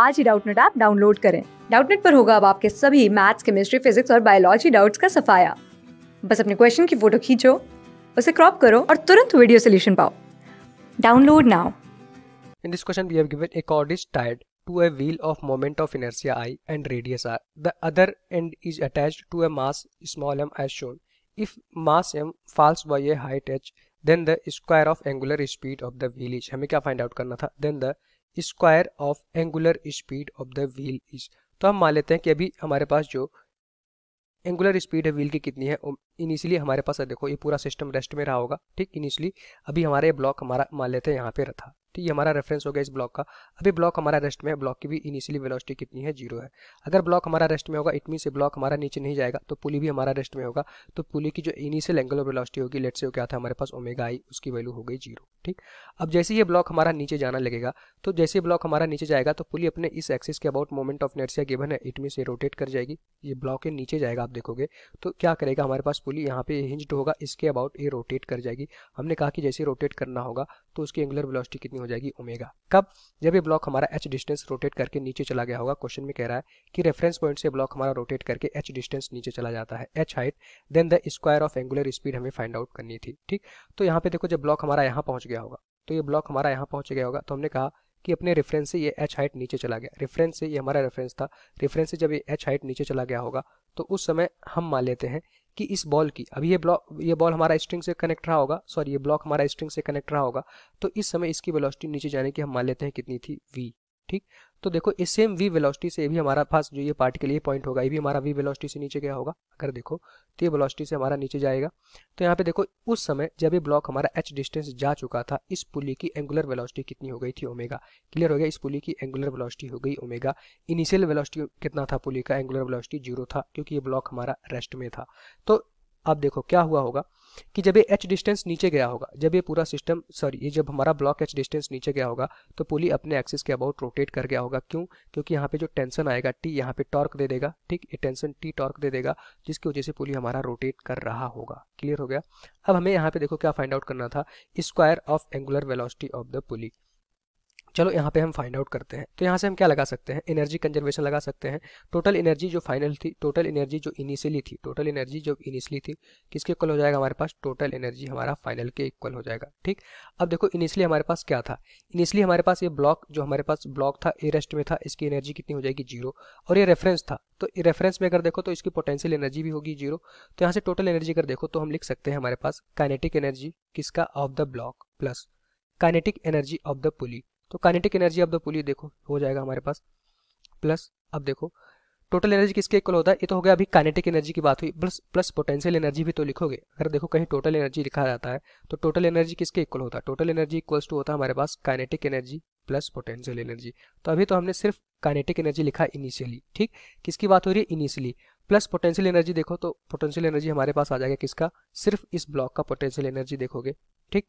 आज ही Doubtnut app download करें डाउटनेट पर होगा अब आपके सभी मैथ्स केमिस्ट्री फिजिक्स और बायोलॉजी डाउट्स का सफाया बस अपने क्वेश्चन की फोटो खींचो उसे क्रॉप करो और तुरंत वीडियो सोल्यूशन पाओ download now In this question, we have given a cord is tied to a wheel of moment of inertia i and radius r. The other end is attached to a mass small m as shown. If mass m falls by a height h, then the square of angular speed of the wheel is. हमें क्या find out करना था? Then the square of angular speed of the wheel is तो हम मान लेते हैं कि अभी हमारे पास जो एंगुलर स्पीड है व्हील की कितनी है इनिशियली हमारे पास देखो ये पूरा सिस्टम रेस्ट में रहा होगा ठीक इनिशियली अभी हमारा ये ब्लॉक हमारा मान लेते हैं यहाँ पे रहा ठीक है हमारा रेफरेंस हो गया इस ब्लॉक का अभी ब्लॉक हमारा रेस्ट में है ब्लॉक की भी इनिशियली वेलोसिटी कितनी है जीरो है अगर ब्लॉक हमारा रेस्ट में होगा इट मीन से ब्लॉक हमारा नीचे नहीं जाएगा तो पुली भी हमारा रेस्ट में होगा तो पुली की जो इनिशियल एंगल ऑफ वेलोसिटी होगी लेट से हो क्या था हमारे पास ओमेगा आई उसकी वैल्यू हो गई जीरो ठीक अब जैसे ये ब्लॉक हमारा नीचे जाना लगेगा तो जैसे ब्लॉक हमारा नीचे जाएगा तो पुली अपने इस एक्सिस के about moment of inertia given है इट मीन से रोटेट कर जाएगी ये ब्लॉक के नीचे जाएगा आप देखोगे तो क्या करेगा हमारे पास पुली यहाँ पे हिंज्ड होगा इसके अबाउट ये रोटेट कर जाएगी हमने कहा कि जैसे रोटेट करना होगा तो उसकी एंगुलर वेलोसिटी कितनी कितनी हो जाएगी ओमेगा कब जब ये ब्लॉक हमारा एच डिस्टेंस रोटेट करके नीचे चला गया होगा क्वेश्चन में कह रहा है कि रेफरेंस पॉइंट से ब्लॉक हमारा रोटेट करके एच डिस्टेंस नीचे चला जाता है H height then the square of angular speed हमें फाइंड आउट करनी थी ठीक तो यहाँ पे देखो जब ब्लॉक हमारा यहाँ पहुंच गया होगा तो ये ब्लॉक हमारा यहाँ पहुंच गया होगा तो हमने कहा कि अपने रेफरेंस से ये एच हाइट नीचे चला गया रेफरेंस से ये हमारा रेफरेंस था रेफरेंस से जब ये एच हाइट नीचे चला गया होगा तो उस समय हम मान लेते हैं कि इस बॉल की अभी ये ब्लॉक ये बॉल हमारा स्ट्रिंग से कनेक्ट रहा होगा सॉरी ये ब्लॉक हमारा स्ट्रिंग से कनेक्ट रहा होगा तो इस समय इसकी वेलोसिटी नीचे जाने की हम मान लेते हैं कितनी थी वी ठीक तो देखो इस सेम वी वेलोसिटी से भी हमारा पास जो ये पार्ट के लिए पॉइंट होगा ये भी हमारा वी वेलोसिटी से नीचे क्या होगा अगर देखो तो ये वेलोसिटी से हमारा नीचे जाएगा तो यहाँ पे देखो उस समय जब ये ब्लॉक हमारा एच डिस्टेंस जा चुका था इस पुली की एंगुलर वेलोसिटी कितनी हो गई थी ओमेगा क्लियर हो गया इस पुली की एंगुलर वेलोसिटी हो गई ओमेगा इनिशियल वेलोसिटी कितना था पुली का एंगुलर वेलोसिटी जीरो था क्योंकि ये ब्लॉक हमारा रेस्ट में था तो अब देखो क्या हुआ होगा कि जब ये एच डिस्टेंस नीचे गया होगा जब ये पूरा सिस्टम सॉरी ये जब हमारा ब्लॉक एच डिस्टेंस नीचे गया होगा तो पुली अपने एक्सिस के अबाउट रोटेट कर गया होगा क्यों क्योंकि यहाँ पे जो टेंशन आएगा टी यहाँ पे टॉर्क दे देगा ठीक ये टेंशन टी टॉर्क दे देगा जिसकी वजह से पुली हमारा रोटेट कर रहा होगा क्लियर हो गया अब हमें यहाँ पे देखो क्या फाइंड आउट करना था square of angular velocity of the pulley चलो यहाँ पे हम फाइंड आउट करते हैं तो यहाँ से हम क्या लगा सकते हैं एनर्जी कंजर्वेशन लगा सकते हैं टोटल एनर्जी जो फाइनल थी टोटल एनर्जी जो इनिशियली थी टोटल एनर्जी जो इनिशियली थी किसके इक्वल हो जाएगा हमारे पास टोटल एनर्जी हमारा फाइनल के इक्वल हो जाएगा ठीक अब देखो इनिशियली हमारे पास क्या था इनिशियली हमारे पास ये ब्लॉक जो हमारे पास ब्लॉक था ए रेस्ट में था इसकी एनर्जी कितनी हो जाएगी जीरो और ये रेफरेंस था तो रेफरेंस में अगर देखो तो इसकी पोटेंशियल एनर्जी भी होगी जीरो तो यहाँ से टोटल एनर्जी अगर देखो तो हम लिख सकते हैं हमारे पास काइनेटिक एनर्जी किसका of the block plus kinetic energy of the pulley तो kinetic energy of the pulley देखो हो जाएगा हमारे पास प्लस अब देखो टोटल एनर्जी किसके इक्वल होता है ये तो हो गया अभी काइनेटिक एनर्जी की बात हुई प्लस प्लस पोटेंशियल एनर्जी भी तो लिखोगे अगर देखो कहीं टोटल एनर्जी लिखा जाता है तो टोटल एनर्जी किसके इक्वल होता है टोटल एनर्जी इक्वल्स टू होता है हमारे पास kinetic energy plus potential energy तो अभी तो हमने सिर्फ काइनेटिक एनर्जी लिखा इनिशियली ठीक किसकी बात हो रही है इनिशियली प्लस पोटेंशियल एनर्जी देखो तो पोटेंशियल एनर्जी हमारे पास आ जाएगा किसका सिर्फ इस ब्लॉक का पोटेंशियल एनर्जी देखोगे ठीक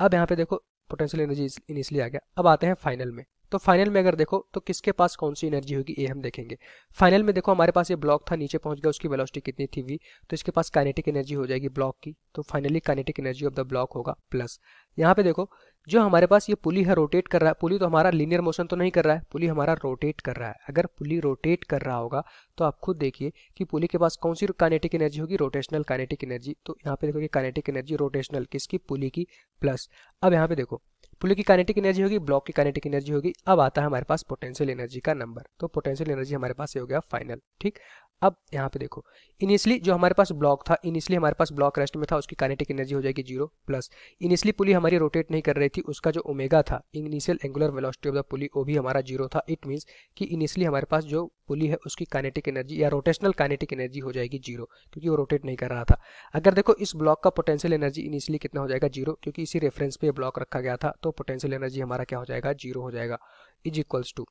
अब यहाँ पे देखो पोटेंशियल एनर्जी इसलिए आ गया अब आते हैं फाइनल में तो फाइनल में अगर देखो तो किसके पास कौन सी एनर्जी होगी ये हम देखेंगे फाइनल में देखो हमारे पास ये ब्लॉक था नीचे पहुंच गया उसकी वेलोसिटी कितनी थी वी तो इसके पास काइनेटिक एनर्जी हो जाएगी ब्लॉक की तो finally kinetic energy of the block होगा प्लस यहाँ पे देखो जो हमारे पास ये पुली है रोटेट कर रहा है पुली तो हमारा लीनियर मोशन तो नहीं कर रहा है पुली हमारा रोटेट कर रहा है अगर पुली रोटेट कर रहा होगा तो आप खुद देखिए कि पुली के पास कौन सी काइनेटिक एनर्जी होगी रोटेशनल काइनेटिक एनर्जी तो यहाँ पे देखो कि काइनेटिक एनर्जी रोटेशनल किसकी पुली की प्लस अब यहाँ पे देखो पुल की काइनेटिक एनर्जी होगी ब्लॉक की काइनेटिक एनर्जी होगी अब आता है हमारे पास पोटेंशियल एनर्जी का नंबर तो पोटेंशियल एनर्जी हमारे पास ये हो गया फाइनल ठीक अब यहाँ पे देखो इनिशियली जो हमारे पास ब्लॉक था इनिशियली हमारे पास ब्लॉक रेस्ट में था उसकी काइनेटिक एनर्जी हो जाएगी जीरो प्लस इनिशियली पुली हमारी रोटेट नहीं कर रही थी उसका जो ओमेगा था initial angular velocity of the pulley वो भी हमारा जीरो था इट मींस कि इनिशियली हमारे पास जो पुली है उसकी काइनेटिक एनर्जी या रोटेशनल काइनेटिक एनर्जी हो जाएगी जीरो क्योंकि वो रोटेट नहीं कर रहा था अगर देखो इस ब्लॉक का पोटेंशियल एनर्जी इनिशियली कितना हो जाएगा जीरो क्योंकि इसी रेफरेंस पे ब्लॉक रखा गया था तो पोटेंशियल एनर्जी हमारा क्या हो जाएगा जीरो हो जाएगा इज इक्वल्स टू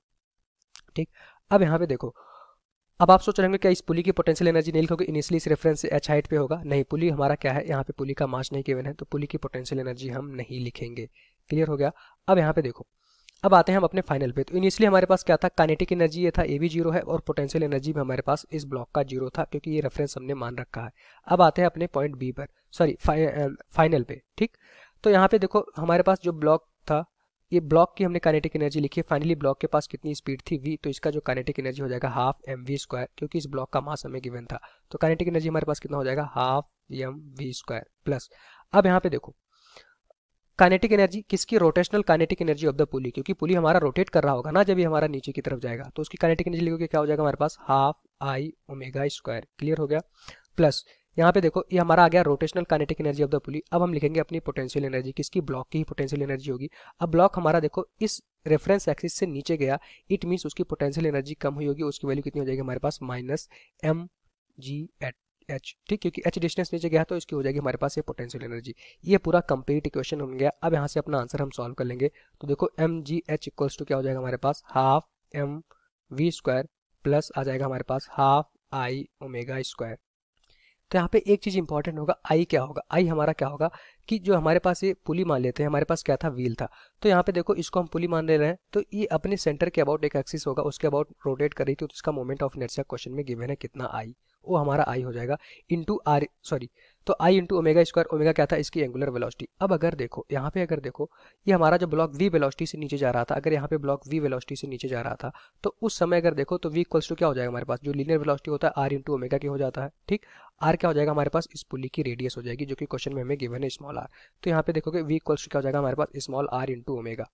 ठीक अब यहाँ पे देखो अब आप सोच रहे होंगे क्या इस पुली की पोटेंशियल एनर्जी नहीं लिखोगे इनिशियली इस रेफरेंस से एच हाइट पे होगा नहीं पुली हमारा क्या है यहाँ पे पुली का मास नहीं केवन है तो पुली की पोटेंशियल एनर्जी हम नहीं लिखेंगे क्लियर हो गया अब यहाँ पे देखो अब आते हैं हम अपने फाइनल पे तो इनिशियली हमारे पास क्या था कानेटिक एनर्जी ये था ए भी जीरो है और पोटेंशियल एनर्जी भी हमारे पास इस ब्लॉक का जीरो था क्योंकि ये रेफरेंस हमने मान रखा है अब आते हैं अपने पॉइंट बी पर सॉरी फाइनल पे ठीक तो यहाँ पे देखो हमारे पास जो ब्लॉक था ये ब्लॉक की हमने कानेटिक एनर्जी लिखी है फाइनली ब्लॉक के पास कितनी स्पीड थी वी तो इसका जो कानेटिक एनर्जी हो जाएगा हाफ एम वी स्क्वायर क्योंकि इस ब्लॉक का मास हमें गिवन था तो कानेटिक एनर्जी हमारे पास कितना हो जाएगा half m v square plus अब यहाँ पे देखो कानेटिक एनर्जी किसकी rotational kinetic energy of the pulley क्योंकि पुली हमारा रोटेट कर रहा होगा ना जब ये हमारा नीचे की तरफ जाएगा तो उसकी कानेटिक एनर्जी लिखोगे क्या हो जाएगा हमारे पास half I omega square clear हो गया प्लस यहाँ पे देखो ये हमारा आ गया rotational kinetic energy of the pulley अब हम लिखेंगे अपनी पोटेंशियल एनर्जी किसकी ब्लॉक की ही पोटेंशियल एनर्जी होगी अब ब्लॉक हमारा देखो इस रेफरेंस एक्सिस से नीचे गया इट मीन्स उसकी पोटेंशियल एनर्जी कम हुई होगी उसकी वैल्यू कितनी हो जाएगी हमारे पास minus m g at h ठीक क्योंकि एच डिस्टेंस नीचे गया तो इसकी हो जाएगी हमारे पास ये पोटेंशियल एनर्जी ये पूरा कंप्लीट इक्वेशन बन गया अब यहाँ से अपना आंसर हम सॉल्व कर लेंगे तो देखो m g h equals to क्या हो जाएगा हमारे पास half m v square plus आ जाएगा हमारे पास हाफ आई ओमेगा स्क्वायर तो यहाँ पे एक चीज़ इंपॉर्टेंट होगा आई क्या होगा आई हमारा क्या होगा कि जो हमारे पास ये पुली मान लेते हैं हमारे पास क्या था व्हील था तो यहाँ पे देखो इसको हम पुली मान ले रहे हैं तो ये अपने सेंटर के अबाउट एक एक्सिस होगा उसके अबाउट रोटेट कर रही थी तो इसका मोमेंट ऑफ इनर्शिया क्वेश्चन में गिवन है कितना आई वो हमारा आई हो जाएगा इंटू आर सॉरी तो I into omega square omega क्या था इसकी एंगुलर वेलोसिटी अब अगर देखो यहाँ पे अगर देखो ये हमारा जो ब्लॉक वी वेलोसिटी से नीचे जा रहा था अगर यहाँ पे ब्लॉक वी वेलोसिटी से नीचे जा रहा था तो उस समय अगर देखो तो वी इक्वल्स टू क्या हो जाएगा हमारे पास जो लीनियर वेलोसिटी होता है आर इंटू ओमेगा की हो जाता है ठीक आर क्या हो जाएगा हमारे पास इस पुली की रेडियस हो जाएगी जो कि क्वेश्चन में हमें गिवन है स्मॉल आर तो यहाँ पे देखोगे वी इक्वल्स टू क्या हो जाएगा हमारे पास small r into omega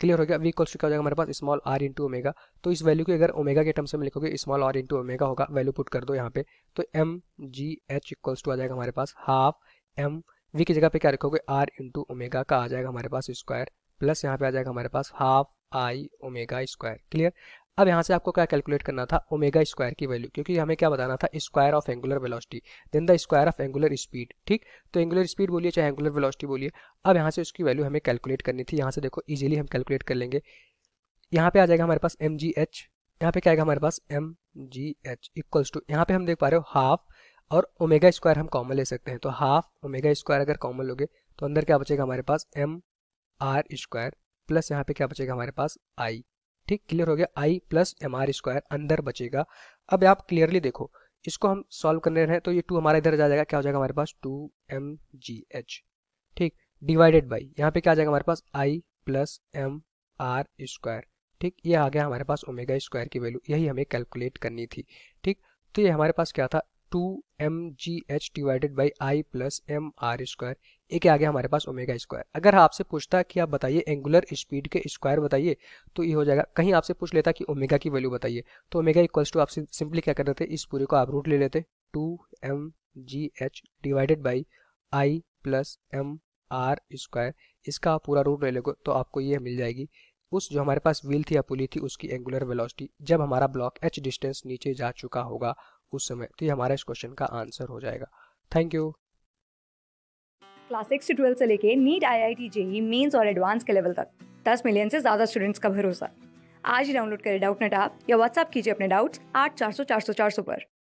clear हो गया वी इक्वल्स टू क्या हो जाएगा हमारे पास स्मॉल आर इंटू ओमेगा तो इस वैल्यू को अगर ओमेगा के टर्म्स में लिखोगे स्मॉल आर इंटू ओमेगा होगा वैल्यू पुट कर दो यहाँ पे तो m g h equals to आ जाएगा हमारे पास हाफ एम वी की जगह पे क्या रखोगे आर इंटू ओमेगा का आ जाएगा हमारे पास स्क्वायर प्लस यहाँ पे आ जाएगा हमारे पास half I omega square clear अब यहाँ से आपको क्या कैलकुलेट करना था ओमेगा स्क्वायर की वैल्यू क्योंकि हमें क्या बताना था square of angular velocity then the square of angular speed ठीक तो एंगुलर स्पीड बोलिए चाहे एंगुलर वेलोसिटी बोलिए अब यहाँ से उसकी वैल्यू हमें कैलकुलेट करनी थी यहाँ से देखो ईजिली हम कैलकुलेट कर लेंगे यहाँ पे आ जाएगा हमारे पास एम जी एच यहाँ पे क्या आएगा हमारे पास m g h equals to यहाँ पे हम देख पा रहे हो हाफ और ओमेगा स्क्वायर हम कॉमन ले सकते हैं तो हाफ ओमेगा स्क्वायर अगर कॉमन लोगे तो अंदर क्या बचेगा हमारे पास एम आर स्क्वायर प्लस यहाँ पे क्या बचेगा हमारे पास आई ठीक क्लियर हो गया I plus m r square अंदर बचेगा अब आप क्लियरली देखो इसको हम सॉल्व करने रहे हैं तो ये टू हमारा इधर जा जाएगा क्या हो जाएगा हमारे पास टू एम जी एच ठीक डिवाइडेड बाई यहाँ पे क्या आ जाएगा हमारे पास I plus m r square ठीक ये आ गया हमारे पास ओमेगा स्क्वायर की वैल्यू यही हमें कैलकुलेट करनी थी ठीक तो ये हमारे पास क्या था two m g h divided by I plus m r square ये क्या आ गया हमारे पास ओमेगा स्क्वायर अगर आपसे पूछता कि आप बताइए एंगुलर स्पीड के स्क्वायर बताइए तो ये हो जाएगा कहीं आपसे पूछ लेता कि ओमेगा की वैल्यू बताइए तो ओमेगा इक्वल्स टू आप सिंपली क्या कर देते इस पूरे को आप रूट ले लेते two m g h divided by I plus m r square इसका आप पूरा रूट ले लोगे तो आपको ये मिल जाएगी उस जो हमारे पास व्हील थी या पुली थी उसकी एंगुलर वेलोसिटी जब हमारा ब्लॉक एच डिस्टेंस नीचे जा चुका होगा उस समय तो हमारा इस क्वेश्चन का आंसर हो जाएगा थैंक यू क्लास सिक्स से ट्वेल्थ से लेके NEET I I T JEE Mains और एडवांस के लेवल तक दस मिलियन से ज़्यादा स्टूडेंट्स का भरोसा आज ही डाउनलोड करें डाउट नेट आप या व्हाट्सअप कीजिए अपने डाउट्स आठ चार सौ चार सौ चार सौ पर